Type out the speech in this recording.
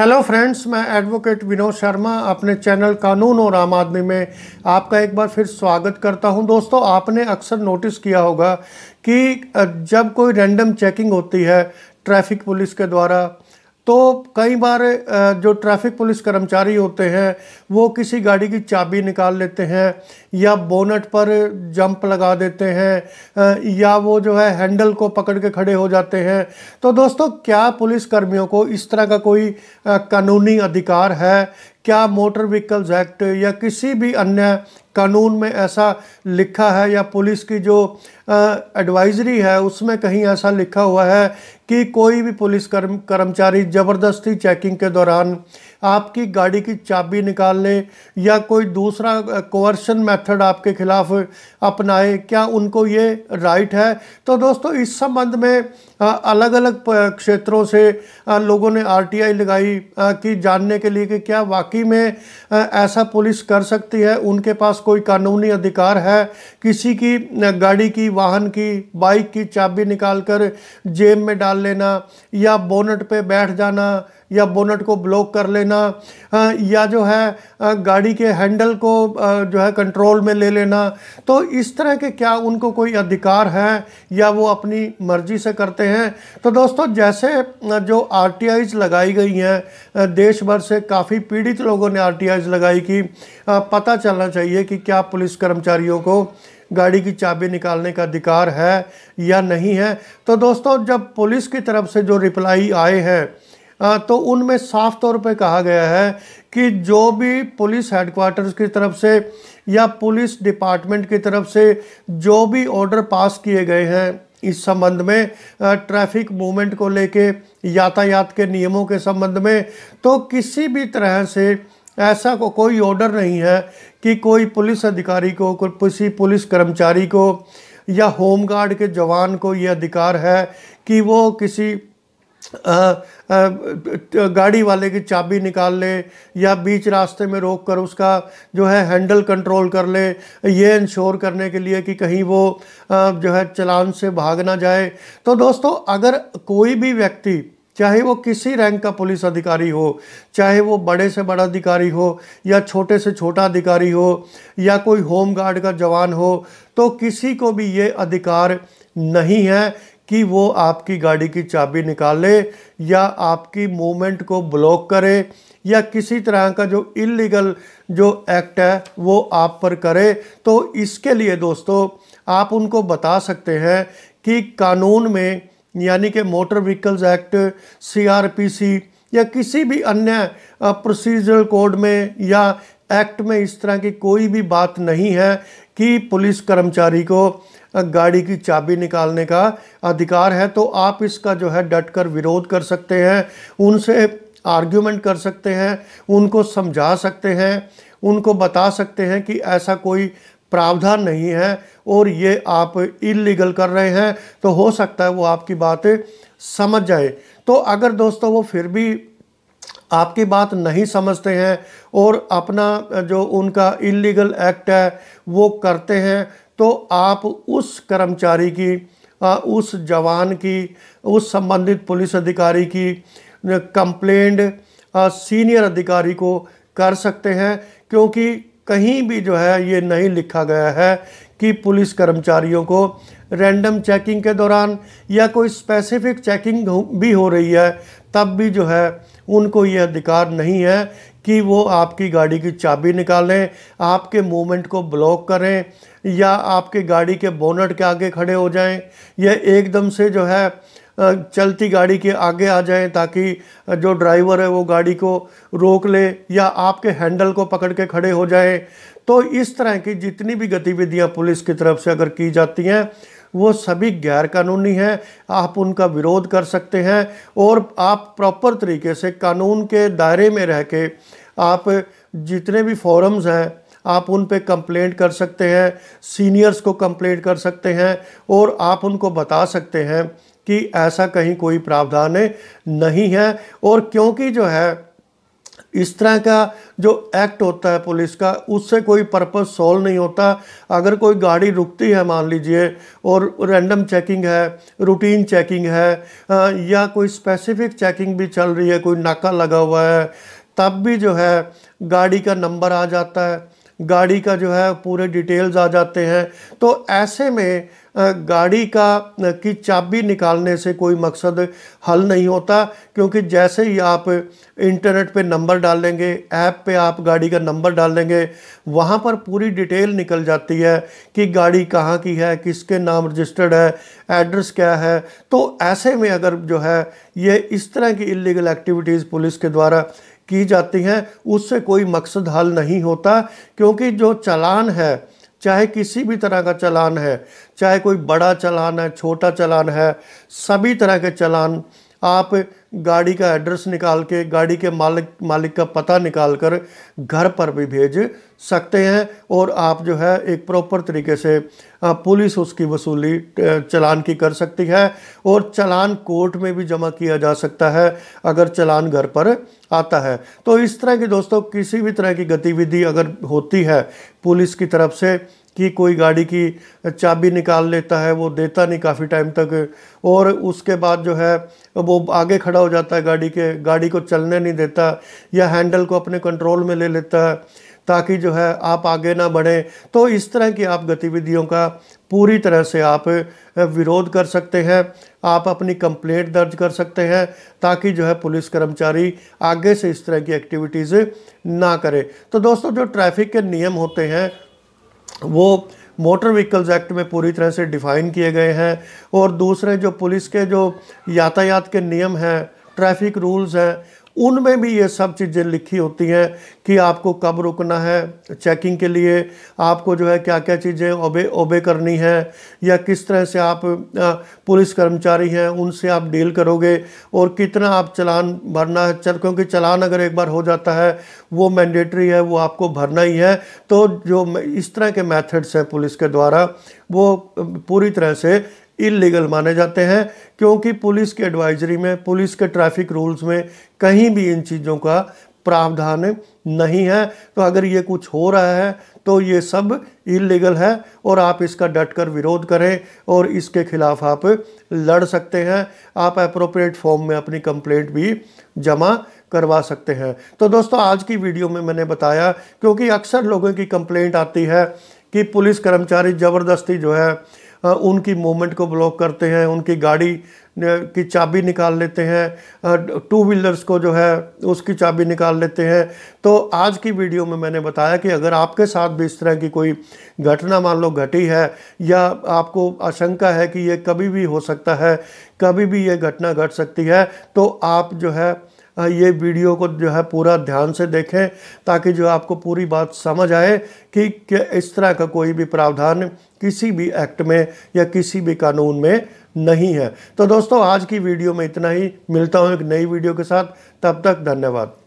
hello friends मैं advocate Vinod Sharma अपने channel कानून और आम आदमी में आपका एक बार फिर स्वागत करता हूं दोस्तों आपने अक्सर नोटिस किया होगा कि जब कोई रैंडम चेकिंग होती है ट्रैफिक पुलिस के द्वारा तो कई बार जो ट्रैफिक पुलिस कर्मचारी होते हैं वो किसी गाड़ी की चाबी निकाल लेते हैं या बोनट पर जंप लगा देते हैं या वो जो है हैंडल को पकड़ के खड़े हो जाते हैं तो दोस्तों क्या पुलिस कर्मियों को इस तरह का कोई कानूनी अधिकार है क्या मोटर व्हीकल्स एक्ट या किसी भी अन्य कानून में ऐसा लिखा है या पुलिस की जो एडवाइजरी है उसमें कहीं ऐसा लिखा हुआ है कि कोई भी पुलिस कर्म कर्मचारी ज़बरदस्ती चेकिंग के दौरान आपकी गाड़ी की चाबी निकालने या कोई दूसरा कोवर्शन मेथड आपके खिलाफ अपनाए क्या उनको ये राइट है तो दोस्तों इस संबंध में अलग अलग क्षेत्रों से लोगों ने आरटीआई लगाई कि जानने के लिए कि क्या वाकई में ऐसा पुलिस कर सकती है उनके पास कोई कानूनी अधिकार है किसी की गाड़ी की वाहन की बाइक की चाबी निकालकर जेब में डाल लेना या बोनट पे बैठ जाना या बोनट को ब्लॉक कर लेना या जो है गाड़ी के हैंडल को जो है कंट्रोल में ले लेना तो इस तरह के क्या उनको कोई अधिकार हैं या वो अपनी मर्जी से करते हैं तो दोस्तों जैसे जो आर लगाई गई हैं देश भर से काफ़ी पीड़ित लोगों ने आर लगाई कि पता चलना चाहिए कि क्या पुलिस कर्मचारियों को गाड़ी की चाबी निकालने का अधिकार है या नहीं है तो दोस्तों जब पुलिस की तरफ से जो रिप्लाई आए हैं तो उनमें साफ तौर पे कहा गया है कि जो भी पुलिस हेडक्वार्टर्स की तरफ से या पुलिस डिपार्टमेंट की तरफ से जो भी ऑर्डर पास किए गए हैं इस संबंध में ट्रैफिक मूवमेंट को लेके यातायात के नियमों के संबंध में तो किसी भी तरह से ऐसा को कोई ऑर्डर नहीं है कि कोई पुलिस अधिकारी को किसी पुलिस कर्मचारी को या होम गार्ड के जवान को ये अधिकार है कि वो किसी आ, आ, गाड़ी वाले की चाबी निकाल ले या बीच रास्ते में रोक कर उसका जो है हैंडल कंट्रोल कर ले ये इंश्योर करने के लिए कि कहीं वो आ, जो है चलान से भाग ना जाए तो दोस्तों अगर कोई भी व्यक्ति चाहे वो किसी रैंक का पुलिस अधिकारी हो चाहे वो बड़े से बड़ा अधिकारी हो या छोटे से छोटा अधिकारी हो या कोई होम गार्ड का जवान हो तो किसी को भी ये अधिकार नहीं है कि वो आपकी गाड़ी की चाबी निकाले या आपकी मूवमेंट को ब्लॉक करे या किसी तरह का जो इलीगल जो एक्ट है वो आप पर करे तो इसके लिए दोस्तों आप उनको बता सकते हैं कि कानून में यानी कि मोटर व्हीकल्स एक्ट सीआरपीसी या किसी भी अन्य प्रोसीजरल कोड में या एक्ट में इस तरह की कोई भी बात नहीं है कि पुलिस कर्मचारी को गाड़ी की चाबी निकालने का अधिकार है तो आप इसका जो है डट कर विरोध कर सकते हैं उनसे आर्ग्यूमेंट कर सकते हैं उनको समझा सकते हैं उनको बता सकते हैं कि ऐसा कोई प्रावधान नहीं है और ये आप इलीगल कर रहे हैं तो हो सकता है वो आपकी बात समझ जाए तो अगर दोस्तों वो फिर भी आपकी बात नहीं समझते हैं और अपना जो उनका इलीगल एक्ट है वो करते हैं तो आप उस कर्मचारी की उस जवान की उस संबंधित पुलिस अधिकारी की कंप्लेंट सीनियर अधिकारी को कर सकते हैं क्योंकि कहीं भी जो है ये नहीं लिखा गया है कि पुलिस कर्मचारियों को रैंडम चेकिंग के दौरान या कोई स्पेसिफिक चेकिंग भी हो रही है तब भी जो है उनको यह अधिकार नहीं है कि वो आपकी गाड़ी की चाबी निकालें आपके मूवमेंट को ब्लॉक करें या आपके गाड़ी के बोनट के आगे खड़े हो जाएं या एकदम से जो है चलती गाड़ी के आगे आ जाए ताकि जो ड्राइवर है वो गाड़ी को रोक ले या आपके हैंडल को पकड़ के खड़े हो जाए तो इस तरह की जितनी भी गतिविधियां पुलिस की तरफ से अगर की जाती हैं वो सभी गैर कानूनी हैं आप उनका विरोध कर सकते हैं और आप प्रॉपर तरीके से कानून के दायरे में रह के आप जितने भी फॉरम्स हैं आप उन पे कंप्लेंट कर सकते हैं सीनियर्स को कंप्लेंट कर सकते हैं और आप उनको बता सकते हैं कि ऐसा कहीं कोई प्रावधान नहीं है और क्योंकि जो है इस तरह का जो एक्ट होता है पुलिस का उससे कोई पर्पस सॉल्व नहीं होता अगर कोई गाड़ी रुकती है मान लीजिए और रैंडम चेकिंग है रूटीन चेकिंग है या कोई स्पेसिफिक चेकिंग भी चल रही है कोई नाका लगा हुआ है तब भी जो है गाड़ी का नंबर आ जाता है गाड़ी का जो है पूरे डिटेल्स आ जाते हैं तो ऐसे में गाड़ी का की चाबी निकालने से कोई मकसद हल नहीं होता क्योंकि जैसे ही आप इंटरनेट पे नंबर डाल लेंगे ऐप पे आप गाड़ी का नंबर डाल लेंगे वहाँ पर पूरी डिटेल निकल जाती है कि गाड़ी कहाँ की है किसके नाम रजिस्टर्ड है एड्रेस क्या है तो ऐसे में अगर जो है ये इस तरह की इलीगल एक्टिविटीज़ पुलिस के द्वारा की जाती हैं उससे कोई मकसद हल नहीं होता क्योंकि जो चलान है चाहे किसी भी तरह का चलान है चाहे कोई बड़ा चलान है छोटा चलान है सभी तरह के चलान आप गाड़ी का एड्रेस निकाल के गाड़ी के मालिक मालिक का पता निकाल कर घर पर भी भेज सकते हैं और आप जो है एक प्रॉपर तरीके से पुलिस उसकी वसूली चलान की कर सकती है और चलान कोर्ट में भी जमा किया जा सकता है अगर चलान घर पर आता है तो इस तरह की दोस्तों किसी भी तरह की गतिविधि अगर होती है पुलिस की तरफ से कि कोई गाड़ी की चाबी निकाल लेता है वो देता नहीं काफ़ी टाइम तक और उसके बाद जो है वो आगे खड़ा हो जाता है गाड़ी के गाड़ी को चलने नहीं देता या हैंडल को अपने कंट्रोल में ले लेता है ताकि जो है आप आगे ना बढ़ें तो इस तरह की आप गतिविधियों का पूरी तरह से आप विरोध कर सकते हैं आप अपनी कंप्लेंट दर्ज कर सकते हैं ताकि जो है पुलिस कर्मचारी आगे से इस तरह की एक्टिविटीज़ ना करें तो दोस्तों जो ट्रैफिक के नियम होते हैं वो मोटर व्हीकल्स एक्ट में पूरी तरह से डिफ़ाइन किए गए हैं और दूसरे जो पुलिस के जो यातायात के नियम हैं ट्रैफिक रूल्स हैं उनमें भी ये सब चीज़ें लिखी होती हैं कि आपको कब रुकना है चेकिंग के लिए आपको जो है क्या क्या चीज़ें ओबे ओबे करनी है या किस तरह से आप पुलिस कर्मचारी हैं उनसे आप डील करोगे और कितना आप चलान भरना है चल क्योंकि चलान अगर एक बार हो जाता है वो मैंडेटरी है वो आपको भरना ही है तो जो इस तरह के मैथड्स हैं पुलिस के द्वारा वो पूरी तरह से इलीगल माने जाते हैं क्योंकि पुलिस के एडवाइजरी में पुलिस के ट्रैफिक रूल्स में कहीं भी इन चीज़ों का प्रावधान नहीं है तो अगर ये कुछ हो रहा है तो ये सब इलीगल है और आप इसका डटकर विरोध करें और इसके खिलाफ आप लड़ सकते हैं आप अप्रोप्रिएट फॉर्म में अपनी कंप्लेंट भी जमा करवा सकते हैं तो दोस्तों आज की वीडियो में मैंने बताया क्योंकि अक्सर लोगों की कंप्लेंट आती है कि पुलिस कर्मचारी ज़बरदस्ती जो है उनकी मूवमेंट को ब्लॉक करते हैं उनकी गाड़ी की चाबी निकाल लेते हैं टू व्हीलर्स को जो है उसकी चाबी निकाल लेते हैं तो आज की वीडियो में मैंने बताया कि अगर आपके साथ भी इस तरह की कोई घटना मान लो घटी है या आपको आशंका है कि ये कभी भी हो सकता है कभी भी ये घटना घट सकती है तो आप जो है ये वीडियो को जो है पूरा ध्यान से देखें ताकि जो आपको पूरी बात समझ आए कि इस तरह का कोई भी प्रावधान किसी भी एक्ट में या किसी भी कानून में नहीं है तो दोस्तों आज की वीडियो में इतना ही मिलता हूँ एक नई वीडियो के साथ तब तक धन्यवाद